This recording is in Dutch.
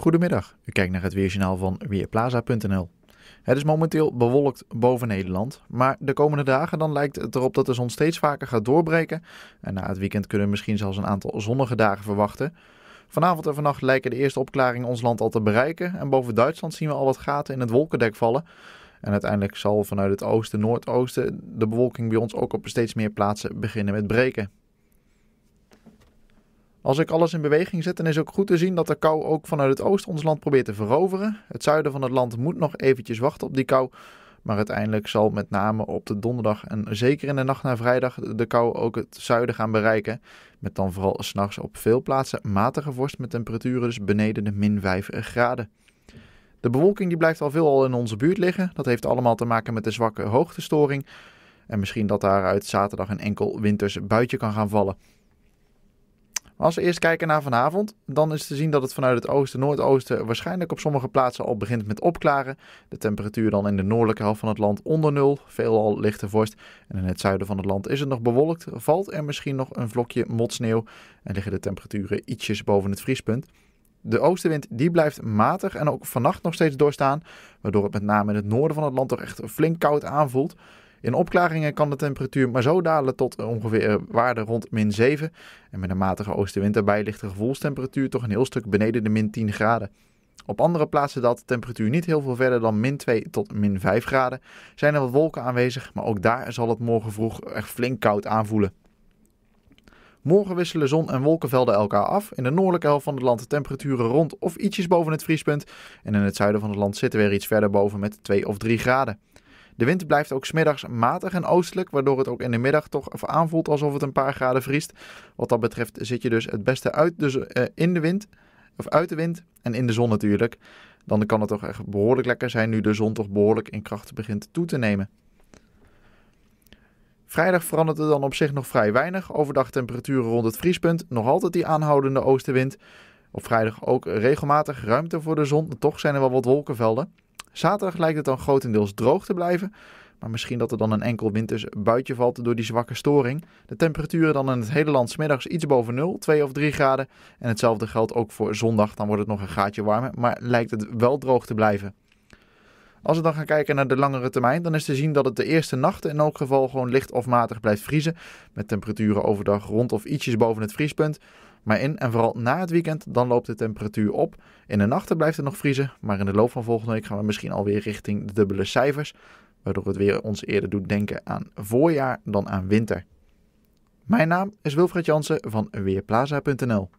Goedemiddag, u kijkt naar het weerjournaal van Weerplaza.nl. Het is momenteel bewolkt boven Nederland, maar de komende dagen dan lijkt het erop dat de zon steeds vaker gaat doorbreken. En na het weekend kunnen we misschien zelfs een aantal zonnige dagen verwachten. Vanavond en vannacht lijken de eerste opklaringen ons land al te bereiken en boven Duitsland zien we al wat gaten in het wolkendek vallen. En uiteindelijk zal vanuit het oosten, noordoosten de bewolking bij ons ook op steeds meer plaatsen beginnen met breken. Als ik alles in beweging zet, dan is ook goed te zien dat de kou ook vanuit het oosten ons land probeert te veroveren. Het zuiden van het land moet nog eventjes wachten op die kou. Maar uiteindelijk zal met name op de donderdag en zeker in de nacht naar vrijdag de kou ook het zuiden gaan bereiken. Met dan vooral s'nachts op veel plaatsen matige vorst met temperaturen dus beneden de min 5 graden. De bewolking die blijft al veelal in onze buurt liggen. Dat heeft allemaal te maken met de zwakke hoogtestoring. En misschien dat daaruit zaterdag een enkel winters buitje kan gaan vallen. Als we eerst kijken naar vanavond, dan is te zien dat het vanuit het oosten, noordoosten waarschijnlijk op sommige plaatsen al begint met opklaren. De temperatuur dan in de noordelijke helft van het land onder nul, veelal lichte vorst. En in het zuiden van het land is het nog bewolkt, valt er misschien nog een vlokje motsneeuw en liggen de temperaturen ietsjes boven het vriespunt. De oostenwind die blijft matig en ook vannacht nog steeds doorstaan, waardoor het met name in het noorden van het land toch echt flink koud aanvoelt. In opklaringen kan de temperatuur maar zo dalen tot eh, ongeveer eh, waarde rond min 7. En met een matige oostenwind erbij ligt de gevoelstemperatuur toch een heel stuk beneden de min 10 graden. Op andere plaatsen dat de temperatuur niet heel veel verder dan min 2 tot min 5 graden. Zijn er wat wolken aanwezig, maar ook daar zal het morgen vroeg echt flink koud aanvoelen. Morgen wisselen zon- en wolkenvelden elkaar af. In de noordelijke helft van het land de temperaturen rond of ietsjes boven het vriespunt. En in het zuiden van het land zitten we weer iets verder boven met 2 of 3 graden. De wind blijft ook smiddags matig en oostelijk, waardoor het ook in de middag toch aanvoelt alsof het een paar graden vriest. Wat dat betreft zit je dus het beste uit dus, eh, in de wind, of uit de wind en in de zon natuurlijk. Dan kan het toch echt behoorlijk lekker zijn nu de zon toch behoorlijk in kracht begint toe te nemen. Vrijdag verandert er dan op zich nog vrij weinig. Overdag temperaturen rond het vriespunt, nog altijd die aanhoudende oostenwind. Op vrijdag ook regelmatig ruimte voor de zon, toch zijn er wel wat wolkenvelden. Zaterdag lijkt het dan grotendeels droog te blijven. Maar misschien dat er dan een enkel winters buitje valt door die zwakke storing. De temperaturen dan in het hele land smiddags iets boven 0, 2 of 3 graden. En hetzelfde geldt ook voor zondag, dan wordt het nog een gaatje warmer, maar lijkt het wel droog te blijven. Als we dan gaan kijken naar de langere termijn, dan is te zien dat het de eerste nachten in elk geval gewoon licht of matig blijft vriezen. Met temperaturen overdag rond of ietsjes boven het vriespunt. Maar in en vooral na het weekend, dan loopt de temperatuur op. In de nachten blijft het nog vriezen, maar in de loop van volgende week gaan we misschien alweer richting de dubbele cijfers. Waardoor het weer ons eerder doet denken aan voorjaar dan aan winter. Mijn naam is Wilfred Jansen van Weerplaza.nl.